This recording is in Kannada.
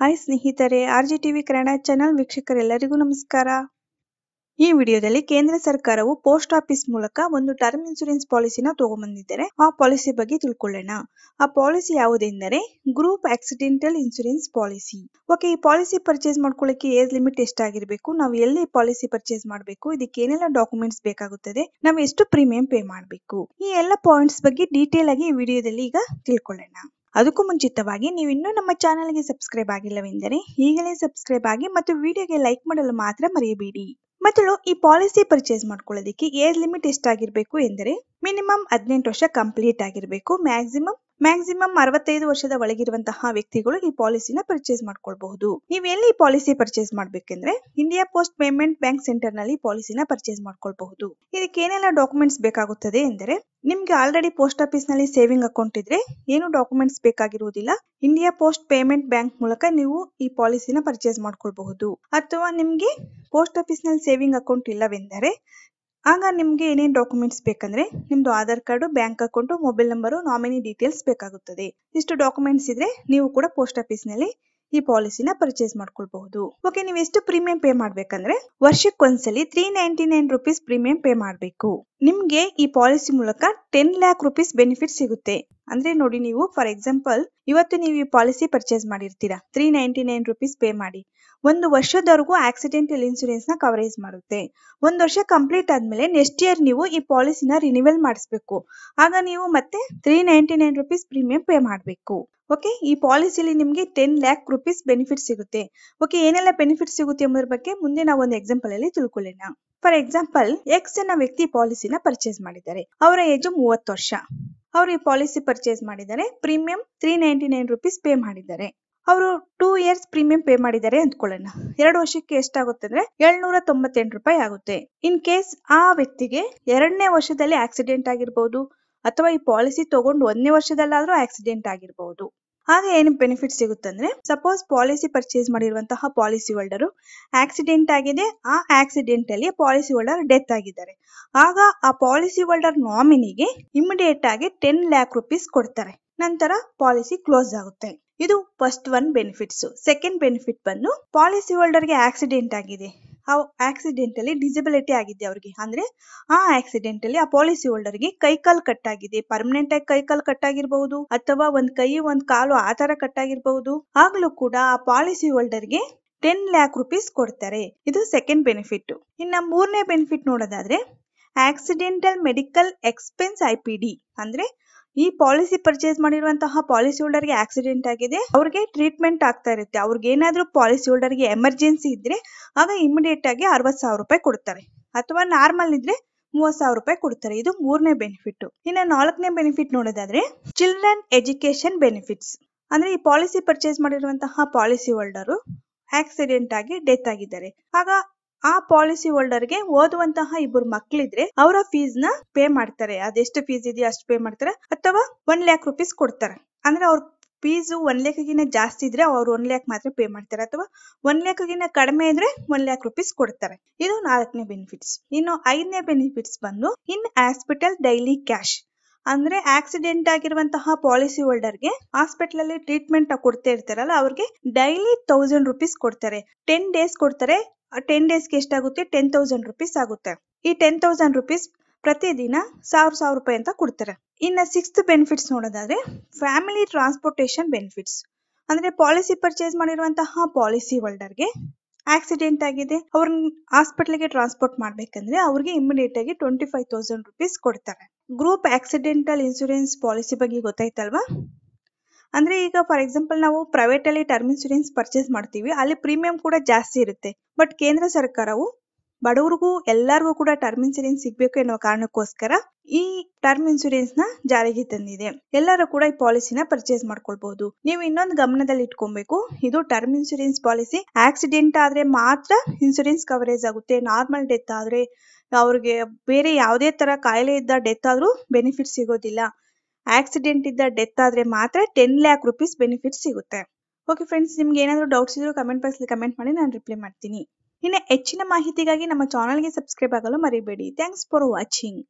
ಹಾಯ್ ಸ್ನೇಹಿತರೆ R G TV Kannada channel ವೀಕ್ಷಕರೆಲ್ಲರಿಗೂ ನಮಸ್ಕಾರ ಈ ವಿಡಿಯೋದಲ್ಲಿ ಕೇಂದ್ರ ಸರ್ಕಾರವು ಪೋಸ್ಟ್ ಆಫೀಸ್ ಮೂಲಕ ಒಂದು ಟರ್ಮ್ ಇನ್ಸೂರೆನ್ಸ್ ಪಾಲಿಸಿನ ತಗೊಂಬಂದಿದ್ದಾರೆ ಆ ಪಾಲಿಸಿ ಬಗ್ಗೆ ತಿಳ್ಕೊಳ್ಳೋಣ ಆ ಪಾಲಿಸಿ ಯಾವುದೆಂದರೆ group accidental insurance policy okay ಈ ಪಾಲಿಸಿ ಪರ್ಚೇಸ್ ಮಾಡ್ಕೊಳ್ಳಿಕ್ಕೆ ಏಜ್ ಲಿಮಿಟ್ ಎಷ್ಟಾಗಿರ್ಬೇಕು ನಾವು ಎಲ್ಲಿ ಪಾಲಿಸಿ ಪರ್ಚೇಸ್ ಮಾಡಬೇಕು ಇದಕ್ಕೆ ಏನೆಲ್ಲ ಡಾಕ್ಯುಮೆಂಟ್ಸ್ ಬೇಕಾಗುತ್ತದೆ ನಾವು ಎಷ್ಟು ಪ್ರೀಮಿಯಂ ಪೇ ಮಾಡಬೇಕು ಈ ಎಲ್ಲ ಪಾಯಿಂಟ್ಸ್ ಬಗ್ಗೆ ಡೀಟೇಲ್ ಆಗಿ ಈ ವಿಡಿಯೋದಲ್ಲಿ ಈಗ ತಿಳ್ಕೊಳ್ಳೋಣ ಅದಕ್ಕೂ ಮುಂಚಿತವಾಗಿ ನೀವು ಇನ್ನೂ ನಮ್ಮ ಗೆ ಸಬ್ಸ್ಕ್ರೈಬ್ ಆಗಿಲ್ಲವೆಂದರೆ ಈಗಲೇ ಸಬ್ಸ್ಕ್ರೈಬ್ ಆಗಿ ಮತ್ತು ವಿಡಿಯೋಗೆ ಲೈಕ್ ಮಾಡಲು ಮಾತ್ರ ಮರೆಯಬೇಡಿ ಮೊದಲು ಈ ಪಾಲಿಸಿ ಪರ್ಚೇಸ್ ಮಾಡ್ಕೊಳ್ಳೋದಕ್ಕೆ ಏಜ್ ಲಿಮಿಟ್ ಎಷ್ಟಾಗಿರಬೇಕು ಎಂದರೆ ಮಿನಿಮಮ್ ಹದಿನೆಂಟು ವರ್ಷ ಕಂಪ್ಲೀಟ್ ಆಗಿರಬೇಕು ಮ್ಯಾಕ್ಸಿಮಮ್ ಮ್ಯಾಕ್ಸಿಮಮ್ ಅರವತ್ತೈದು ವರ್ಷದ ಒಳಗಿರುವಂತಹ ವ್ಯಕ್ತಿಗಳು ಈ ಪಾಲಿಸಿನ ಪರ್ಚೇಸ್ ಮಾಡ್ಕೊಳ್ಬಹುದು ನೀವು ಎಲ್ಲಿ ಪಾಲಿಸಿ ಪರ್ಚೇಸ್ ಮಾಡ್ಬೇಕಂದ್ರೆ India post payment bank centre ನಲ್ಲಿ ಪಾಲಿಸಿನ ಪರ್ಚೇಸ್ ಮಾಡ್ಕೊಳ್ಬಹುದು ಇದಕ್ಕೆ ಏನೆಲ್ಲ ಡಾಕ್ಯುಮೆಂಟ್ಸ್ ಬೇಕಾಗುತ್ತದೆ ಎಂದರೆ ನಿಮ್ಗೆ ಆಲ್ರೆಡಿ ಪೋಸ್ಟ್ ಆಫೀಸ್ ನಲ್ಲಿ ಸೇವಿಂಗ್ ಅಕೌಂಟ್ ಇದ್ರೆ ಏನು ಡಾಕ್ಯುಮೆಂಟ್ಸ್ ಬೇಕಾಗಿರುವುದಿಲ್ಲ ಇಂಡಿಯಾ ಪೋಸ್ಟ್ ಪೇಮೆಂಟ್ ಬ್ಯಾಂಕ್ ಮೂಲಕ ನೀವು ಈ ಪಾಲಿಸಿನ ಪರ್ಚೇಸ್ ಮಾಡ್ಕೊಳ್ಬಹುದು ಅಥವಾ ನಿಮ್ಗೆ ಪೋಸ್ಟ್ ಆಫೀಸ್ ನಲ್ಲಿ ಸೇವಿಂಗ್ ಅಕೌಂಟ್ ಇಲ್ಲವೆಂದರೆ ಆಗ ನಿಮಗೆ ಏನೇನು ಡಾಕ್ಯುಮೆಂಟ್ಸ್ ಬೇಕಂದ್ರೆ ನಿಮ್ದು Aadhaar card bank account mobile number nominee details ಬೇಕಾಗುತ್ತದೆ ಇಷ್ಟು ಡಾಕ್ಯುಮೆಂಟ್ಸ್ ಇದ್ರೆ ನೀವು ಕೂಡ ಪೋಸ್ಟ್ ಆಫೀಸ್ ನಲ್ಲಿ ಈ ಪಾಲಿಸಿನ ಪರ್ಚೇಸ್ ಮಾಡ್ಕೊಳ್ಬಹುದು ಓಕೆ ನೀವು ಎಷ್ಟು ಪ್ರೀಮಿಯಂ ಪೇ ಮಾಡ್ಬೇಕಂದ್ರೆ ವರ್ಷಕ್ಕೊಂದ್ಸಲಿ three ninety nine rupees premium pay ಮಾಡಬೇಕು ನಿಮ್ಗೆ ಈ ಪಾಲಿಸಿ ಮೂಲಕ ಟೆನ್ ಲ್ಯಾಕ್ ರುಪೀಸ್ ಬೆನಿಫಿಟ್ ಸಿಗುತ್ತೆ ಅಂದ್ರೆ ನೋಡಿ ನೀವು ಫಾರ್ ಎಕ್ಸಾಂಪಲ್ ಇವತ್ತು ನೀವು ಈ ಪಾಲಿಸಿ ಪರ್ಚೇಸ್ ಮಾಡಿರ್ತೀರಾ three ninety nine rupees pay ಮಾಡಿ ಒಂದು ವರ್ಷದವರೆಗೂ ಆಕ್ಸಿಡೆಂಟಲ್ ಇನ್ಸೂರೆನ್ಸ್ ನ ಕವರೇಜ್ ಮಾಡುತ್ತೆ ಒಂದು ವರ್ಷ ಕಂಪ್ಲೀಟ್ ಆದ್ಮೇಲೆ ನೆಕ್ಸ್ಟ್ ಇಯರ್ ನೀವು ಈ ಪಾಲಿಸಿನ ರಿನಿವಲ್ ಮಾಡಿಸ್ಬೇಕು ಆಗ ನೀವು ಮತ್ತೆ three ninety nine rupees premium pay ಮಾಡಬೇಕು ಓಕೆ ಈ ಪಾಲಿಸಿಲಿ ನಿಮಗೆ ಟೆನ್ ಲ್ಯಾಕ್ ರುಪೀಸ್ ಬೆನಿಫಿಟ್ ಸಿಗುತ್ತೆ ಓಕೆ ಏನೆಲ್ಲ ಬೆನಿಫಿಟ್ ಸಿಗುತ್ತೆ ಎಂಬುದ್ರ ಬಗ್ಗೆ ಮುಂದೆ ನಾವು ಒಂದು ಎಕ್ಸಾಂಪಲ್ ಅಲ್ಲಿ ತಿಳ್ಕೊಳ್ಳೋಣ ಫಾರ್ ಎಕ್ಸಾಂಪಲ್ ಎಕ್ಸ್ ಅನ್ನ ವ್ಯಕ್ತಿ ಪಾಲಿಸಿನ ಪರ್ಚೇಸ್ ಮಾಡಿದ್ದಾರೆ ಅವರ ಏಜು ಮೂವತ್ತು ವರ್ಷ ಅವರು ಈ ಪಾಲಿಸಿ ಪರ್ಚೇಸ್ ಮಾಡಿದ್ದಾರೆ premium three ninety nine rupees pay ಮಾಡಿದ್ದಾರೆ ಅವರು ಟೂ ಇಯರ್ಸ್ ಪ್ರೀಮಿಯಂ ಪೇ ಮಾಡಿದ್ದಾರೆ ಅಂದ್ಕೊಳ್ಳೋಣ ಎರಡು ವರ್ಷಕ್ಕೆ ಎಷ್ಟಾಗುತ್ತೆ ಅಂದ್ರೆ ಏಳ್ನೂರ ತೊಂಬತ್ತೆಂಟು ರೂಪಾಯಿ ಆಗುತ್ತೆ ಇನ್ ಕೇಸ್ ಆ ವ್ಯಕ್ತಿಗೆ ಎರಡನೇ ವರ್ಷದಲ್ಲಿ ಆಕ್ಸಿಡೆಂಟ್ ಆಗಿರ್ಬೋದು ಅಥವಾ ಈ ಪಾಲಿಸಿ ತಗೊಂಡು ಒಂದನೇ ವರ್ಷದಲ್ಲಾದ್ರೂ ಆಕ್ಸಿಡೆಂಟ್ ಆಗಿರ್ಬಹುದು ಆಗ ಏನು ಬೆನಿಫಿಟ್ ಸಿಗುತ್ತಂದ್ರೆ ಸಪೋಸ್ ಪಾಲಿಸಿ ಪರ್ಚೇಸ್ ಮಾಡಿರುವಂತಹ ಪಾಲಿಸಿ ಹೋಲ್ಡರ್ ಆಕ್ಸಿಡೆಂಟ್ ಆಗಿದೆ ಆ ಆಕ್ಸಿಡೆಂಟ್ ಅಲ್ಲಿ ಪಾಲಿಸಿ ಹೋಲ್ಡರ್ ಡೆತ್ ಆಗಿದ್ದಾರೆ ಆಗ ಆ ಪಾಲಿಸಿ ಹೋಲ್ಡರ್ ನಾಮಿನಿಗೆ ಇಮಿಡಿಯೇಟ್ ಆಗಿ ಟೆನ್ ಲ್ಯಾಕ್ ರುಪೀಸ್ ಕೊಡ್ತಾರೆ ನಂತರ ಪಾಲಿಸಿ ಕ್ಲೋಸ್ ಆಗುತ್ತೆ ಇದು first one benefits second benefit ಬಂದು ಪಾಲಿಸಿ ಹೋಲ್ಡರ್ಗೆ ಆಕ್ಸಿಡೆಂಟ್ ಆಗಿದೆ ಆ ಆಕ್ಸಿಡೆಂಟಲ್ಲಿ ಡಿಸಬಿಲಿಟಿ ಆಗಿದೆ ಅವ್ರಿಗೆ ಅಂದ್ರೆ ಆ ಆಕ್ಸಿಡೆಂಟ್ ಅಲ್ಲಿ ಆ ಪಾಲಿಸಿ ಹೋಲ್ಡರ್ಗೆ ಕೈಕಾಲು ಕಟ್ಟಾಗಿದೆ ಪರ್ಮನೆಂಟ್ ಆಗಿ ಕೈಕಾಲು ಕಟ್ಟಾಗಿರ್ಬಹುದು ಅಥವಾ ಒಂದ್ ಕೈ ಒಂದ್ ಕಾಲು ಆ ತರ ಕಟ್ಟಾಗಿರ್ಬಹುದು ಆಗ್ಲೂ ಕೂಡ ಆ ಪಾಲಿಸಿ ಹೋಲ್ಡರ್ ಗೆ ಟೆನ್ ಲ್ಯಾಕ್ ರುಪೀಸ್ ಕೊಡ್ತಾರೆ ಇದು ಸೆಕೆಂಡ್ ಬೆನಿಫಿಟ್ ಇನ್ನ ಮೂರನೇ ಬೆನಿಫಿಟ್ ನೋಡೋದಾದ್ರೆ accidental medical expense I P D ಅಂದ್ರೆ ಈ ಪಾಲಿಸಿ ಪರ್ಚೇಸ್ ಮಾಡಿರುವಂತಹ ಪಾಲಿಸಿ ಹೋಲ್ಡರ್ಗೆ ಆಕ್ಸಿಡೆಂಟ್ ಆಗಿದೆ ಅವ್ರಿಗೆ ಟ್ರೀಟ್ಮೆಂಟ್ ಆಗ್ತಾ ಇರುತ್ತೆ ಅವ್ರಿಗೆ ಏನಾದರೂ ಪಾಲಿಸಿ ಗೆ ಎಮರ್ಜೆನ್ಸಿ ಇದ್ರೆ ಆಗ ಇಮಿಡಿಯೇಟ್ ಆಗಿ ಅರವತ್ತು ಸಾವಿರ ರೂಪಾಯಿ ಕೊಡ್ತಾರೆ ಅಥವಾ ನಾರ್ಮಲ್ ಇದ್ರೆ ಮೂವತ್ ಸಾವಿರ ರೂಪಾಯಿ ಕೊಡ್ತಾರೆ ಇದು ಮೂರನೇ ಬೆನಿಫಿಟ್ ಇನ್ನು ನಾಲ್ಕನೇ ಬೆನಿಫಿಟ್ ನೋಡೋದಾದ್ರೆ ಚಿಲ್ಡ್ರನ್ ಎಜುಕೇಶನ್ ಬೆನಿಫಿಟ್ಸ್ ಅಂದ್ರೆ ಈ ಪಾಲಿಸಿ ಪರ್ಚೇಸ್ ಮಾಡಿರುವಂತಹ ಪಾಲಿಸಿ ಹೋಲ್ಡರ್ ಆಕ್ಸಿಡೆಂಟ್ ಆಗಿ ಡೆತ್ ಆಗಿದ್ದಾರೆ ಆಗ ಆ ಪಾಲಿಸಿ ಹೋಲ್ಡರ್ ಗೆ ಓದುವಂತಹ ಇಬ್ಬರು ಮಕ್ಕಳಿದ್ರೆ ಅವರ ಫೀಸ್ ನ ಪೇ ಮಾಡ್ತಾರೆ ಅದೆಷ್ಟು ಫೀಸ್ ಇದೆಯೋ ಅಷ್ಟು ಪೇ ಮಾಡ್ತಾರೆ ಅಥವಾ ಒನ್ ಲ್ಯಾಕ್ ರುಪೀಸ್ ಕೊಡ್ತಾರೆ ಅಂದ್ರೆ ಅವ್ರ ಫೀಸ್ ಒನ್ ಲ್ಯಾಕ್ಗಿನ ಜಾಸ್ತಿ ಇದ್ರೆ ಅವ್ರು ಒನ್ ಲ್ಯಾಕ್ ಮಾತ್ರ ಪೇ ಮಾಡ್ತಾರೆ ಅಥವಾ ಒನ್ ಗಿನ್ನ ಕಡಿಮೆ ಇದ್ರೆ ಒನ್ ಲ್ಯಾಕ್ ರುಪೀಸ್ ಕೊಡ್ತಾರೆ ಇದು ನಾಲ್ಕನೇ ಬೆನಿಫಿಟ್ಸ್ ಇನ್ನು ಐದನೇ ಬೆನಿಫಿಟ್ಸ್ ಬಂದು ಇನ್ ಹಾಸ್ಪಿಟಲ್ ಡೈಲಿ ಕ್ಯಾಶ್ ಅಂದ್ರೆ ಆಕ್ಸಿಡೆಂಟ್ ಆಗಿರುವಂತಹ ಪಾಲಿಸಿ ಗೆ ಹಾಸ್ಪಿಟಲ್ ಅಲ್ಲಿ ಟ್ರೀಟ್ಮೆಂಟ್ ಕೊಡ್ತಾ ಇರ್ತಾರಲ್ಲ ಅವ್ರಿಗೆ ಡೈಲಿ ತೌಸಂಡ್ ರುಪೀಸ್ ಕೊಡ್ತಾರೆ ಟೆನ್ ಡೇಸ್ ಕೊಡ್ತಾರೆ ಟೆನ್ ಡೇಸ್ಗೆ ಎಷ್ಟಾಗುತ್ತೆ ಟೆನ್ ತೌಸಂಡ್ ರುಪೀಸ್ ಆಗುತ್ತೆ ಈ ಟೆನ್ ತೌಸಂಡ್ ರುಪೀಸ್ ಪ್ರತಿದಿನ ಸಾವಿರ ಸಾವಿರ ರೂಪಾಯಿ ಅಂತ ಕೊಡ್ತಾರೆ ಇನ್ನ ಸಿಕ್ಸ್ತ್ ಬೆನಿಫಿಟ್ಸ್ ನೋಡೋದಾದ್ರೆ ಫ್ಯಾಮಿಲಿ ಟ್ರಾನ್ಸ್ಪೋರ್ಟೇಷನ್ ಬೆನಿಫಿಟ್ಸ್ ಅಂದ್ರೆ ಪಾಲಿಸಿ ಪರ್ಚೇಸ್ ಮಾಡಿರುವಂತಹ ಪಾಲಿಸಿ ಹೋಲ್ಡರ್ಗೆ ಆಕ್ಸಿಡೆಂಟ್ ಆಗಿದೆ ಅವ್ರ ಹಾಸ್ಪಿಟಲ್ ಗೆ ಟ್ರಾನ್ಸ್ಪೋರ್ಟ್ ಮಾಡ್ಬೇಕಂದ್ರೆ ಅವ್ರಿಗೆ ಇಮಿಡಿಯೇಟ್ ಆಗಿ ಟ್ವೆಂಟಿ ಫೈವ್ ತೌಸಂಡ್ ರುಪೀಸ್ ಕೊಡ್ತಾರೆ ಗ್ರೂಪ್ ಆಕ್ಸಿಡೆಂಟಲ್ ಇನ್ಸೂರೆನ್ಸ್ ಪಾಲಿಸಿ ಬಗ್ಗೆ ಗೊತ್ತಾಯ್ತಲ್ವಾ ಅಂದ್ರೆ ಈಗ ಫಾರ್ ಎಕ್ಸಾಂಪಲ್ ನಾವು ಪ್ರೈವೇಟ್ ಅಲ್ಲಿ ಟರ್ಮ್ ಇನ್ಸೂರೆನ್ಸ್ ಪರ್ಚೇಸ್ ಮಾಡ್ತೀವಿ ಅಲ್ಲಿ ಪ್ರೀಮಿಯಂ ಕೂಡ ಜಾಸ್ತಿ ಇರುತ್ತೆ ಬಟ್ ಕೇಂದ್ರ ಸರ್ಕಾರವು ಬಡವರಿಗೂ ಎಲ್ಲರಿಗೂ ಕೂಡ ಟರ್ಮ್ ಇನ್ಸೂರೆನ್ಸ್ ಸಿಗ್ಬೇಕು ಎನ್ನುವ ಕಾರಣಕ್ಕೋಸ್ಕರ ಈ ಟರ್ಮ್ ಇನ್ಸೂರೆನ್ಸ್ ನ ಜಾರಿಗೆ ತಂದಿದೆ ಎಲ್ಲರೂ ಕೂಡ ಈ ಪಾಲಿಸಿನ ಪರ್ಚೇಸ್ ಮಾಡ್ಕೊಳ್ಬಹುದು ನೀವು ಇನ್ನೊಂದು ಗಮನದಲ್ಲಿ ಇಟ್ಕೊಬೇಕು ಇದು ಟರ್ಮ್ ಇನ್ಸೂರೆನ್ಸ್ ಪಾಲಿಸಿ ಆಕ್ಸಿಡೆಂಟ್ ಆದ್ರೆ ಮಾತ್ರ ಇನ್ಸೂರೆನ್ಸ್ ಕವರೇಜ್ ಆಗುತ್ತೆ ನಾರ್ಮಲ್ ಡೆತ್ ಆದ್ರೆ ಅವ್ರಿಗೆ ಬೇರೆ ಯಾವುದೇ ತರ ಕಾಯಿಲೆ ಇದ್ದ ಡೆತ್ ಆದ್ರೂ ಬೆನಿಫಿಟ್ ಸಿಗೋದಿಲ್ಲ ಆಕ್ಸಿಡೆಂಟ್ ಇದ್ದ ಡೆತ್ ಆದ್ರೆ ಮಾತ್ರ ಟೆನ್ ಲ್ಯಾಕ್ ರುಪೀಸ್ ಬೆನಿಫಿಟ್ ಸಿಗುತ್ತೆ ಓಕೆ ಫ್ರೆಂಡ್ಸ್ ನಿಮ್ಗೆ ಏನಾದರೂ ಡೌಟ್ಸ್ ಇದ್ರೂ ಕಮೆಂಟ್ ಬಾಕ್ಸ್ಲಿ ಕಮೆಂಟ್ ಮಾಡಿ ನಾನು ರಿಪ್ಲೈ ಮಾಡ್ತೀನಿ ಇನ್ನು ಹೆಚ್ಚಿನ ಮಾಹಿತಿಗಾಗಿ ನಮ್ಮ ಚಾನಲ್ಗೆ ಸಬ್ಸ್ಕ್ರೈಬ್ ಆಗಲು ಮರಿಬೇಡಿ ಥ್ಯಾಂಕ್ಸ್ ಫಾರ್ ವಾಚಿಂಗ್